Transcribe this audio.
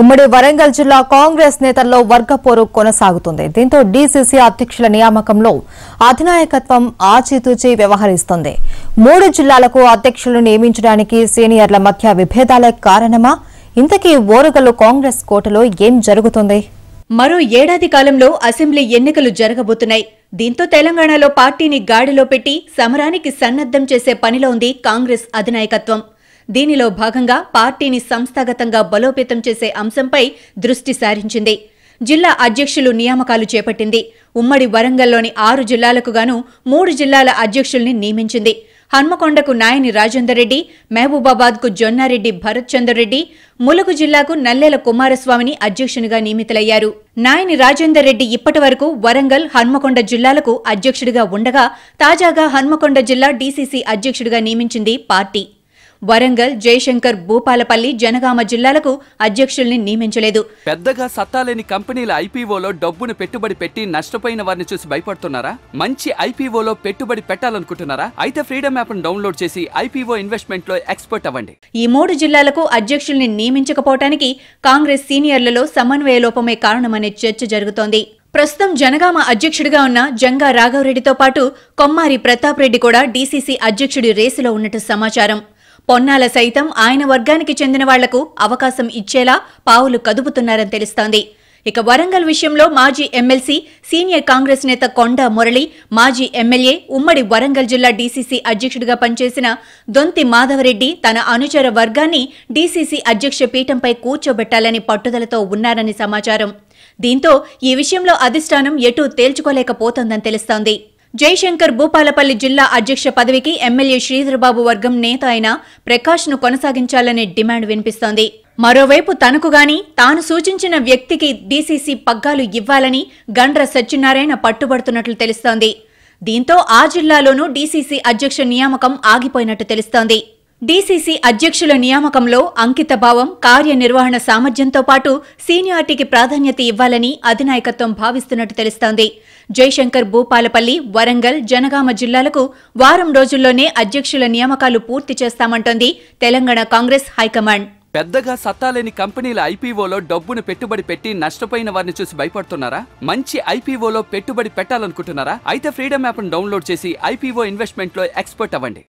ఉమ్మడి వరంగల్ జిల్లా కాంగ్రెస్ నేతల్లో వర్గపోరు కొనసాగుతుంది దీంతో డీసీసీ అధ్యక్షుల నియామకంలో అధినాయకత్వం ఆచితూచి వ్యవహరిస్తోంది మూడు జిల్లాలకు అధ్యక్షులను నియమించడానికి సీనియర్ల మధ్య విభేదాలే కారణమా ఇంతకీ ఓరుగలు కాంగ్రెస్ కోటలో ఏం జరుగుతుంది మరో ఏడాది కాలంలో అసెంబ్లీ ఎన్నికలు జరగబోతున్నాయి దీంతో తెలంగాణలో పార్టీని గాడిలో పెట్టి సమరానికి సన్నద్దం చేసే పనిలో ఉంది కాంగ్రెస్ అధినాయకత్వం దీనిలో భాగంగా పార్టీని సంస్థాగతంగా బలోపేతం చేసే అంశంపై దృష్టి సారించింది జిల్లా అధ్యక్షులు నియామకాలు చేపట్టింది ఉమ్మడి వరంగల్లోని ఆరు జిల్లాలకు గాను మూడు జిల్లాల అధ్యక్షుల్ని నియమించింది హన్మకొండకు నాయని రాజేందర్ రెడ్డి మహబూబాబాద్కు జొన్నారెడ్డి భరత్ చంద్రరెడ్డి ములుగు జిల్లాకు నల్లెల కుమారస్వామిని అధ్యక్షునిగా నియమితులయ్యారు నాయని రాజేందర్ రెడ్డి ఇప్పటి వరకు వరంగల్ హన్మకొండ జిల్లాలకు అధ్యక్షుడిగా ఉండగా తాజాగా హన్మకొండ జిల్లా డీసీసీ అధ్యక్షుడిగా నియమించింది పార్టీ వరంగల్ జయశంకర్ భూపాలపల్లి జనగామ జిల్లాలకు అధ్యక్షుల్ని నియమించలేదు పెద్దగా సత్తాలేని కంపెనీల ఐపీఓలో డబ్బును పెట్టుబడి పెట్టి నష్టపోయిన వారిని చూసి భయపడుతున్నారా మంచి ఐపీఓలో పెట్టుబడి పెట్టాలనుకుంటున్నారా అయితే ఫ్రీడమ్ యాప్ డౌన్లోడ్ చేసి ఐపీఓ ఇన్వెస్ట్మెంట్ లో ఎక్స్పర్ట్ అవ్వండి ఈ మూడు జిల్లాలకు అధ్యక్షుల్ని నియమించకపోవటానికి కాంగ్రెస్ సీనియర్లలో సమన్వయ లోపమే కారణమనే చర్చ జరుగుతోంది ప్రస్తుతం జనగామ అధ్యక్షుడిగా ఉన్న జంగా రాఘవరెడ్డితో పాటు కొమ్మారి ప్రతాప్ రెడ్డి కూడా డీసీసీ అధ్యక్షుడి రేసులో ఉన్నట్టు సమాచారం పొన్నాల సైతం ఆయన వర్గానికి చెందిన వాళ్లకు అవకాశం ఇచ్చేలా పావులు కదుపుతున్నారని తెలుస్తోంది ఇక వరంగల్ విషయంలో మాజీ ఎమ్మెల్సీ సీనియర్ కాంగ్రెస్ నేత కొండ మురళి మాజీ ఎమ్మెల్యే ఉమ్మడి వరంగల్ జిల్లా డీసీసీ అధ్యక్షుడిగా పనిచేసిన దొంతి మాధవరెడ్డి తన అనుచర వర్గాన్ని డీసీసీ అధ్యక్ష పీఠంపై కూర్చోబెట్టాలని పట్టుదలతో ఉన్నారని సమాచారం దీంతో ఈ విషయంలో అధిష్టానం ఎటూ తేల్చుకోలేకపోతోందని తెలుస్తోంది జయశంకర్ భూపాలపల్లి జిల్లా అధ్యక్ష పదవికి ఎమ్మెల్యే శ్రీధర్బాబు వర్గం నేత అయిన ప్రకాష్ ను కొనసాగించాలనే డిమాండ్ వినిపిస్తోంది మరోవైపు తనకు గాని తాను సూచించిన వ్యక్తికి డీసీసీ పగ్గాలు ఇవ్వాలని గండ్ర సత్యనారాయణ పట్టుబడుతున్నట్లు తెలుస్తోంది దీంతో ఆ జిల్లాలోనూ డీసీసీ అధ్యక్ష నియామకం ఆగిపోయినట్టు తెలుస్తోంది డీసీసీ అధ్యక్షుల నియామకంలో అంకితభావం కార్యనిర్వహణ సామర్థ్యంతో పాటు సీనియారిటీకి ప్రాధాన్యత ఇవ్వాలని అధినాయకత్వం భావిస్తున్నట్టు తెలుస్తోంది జయశంకర్ భూపాలపల్లి వరంగల్ జనగామ జిల్లాలకు వారం రోజుల్లోనే అధ్యక్షుల నియామకాలు పూర్తి చేస్తామంటోంది తెలంగాణ కాంగ్రెస్ హైకమాండ్ పెద్దగా లేని కంపెనీల ఐపీఓలో డబ్బును పెట్టుబడి పెట్టి నష్టపోయిన వారిని చూసి భయపడుతున్నారా మంచి ఐపీఓలో పెట్టుబడి పెట్టాలనుకుంటున్నారా అయితే ఫ్రీడమ్ యాప్ను డౌన్లోడ్ చేసి ఐపీఓ ఇన్వెస్ట్మెంట్లో ఎక్స్పర్ట్ అవ్వండి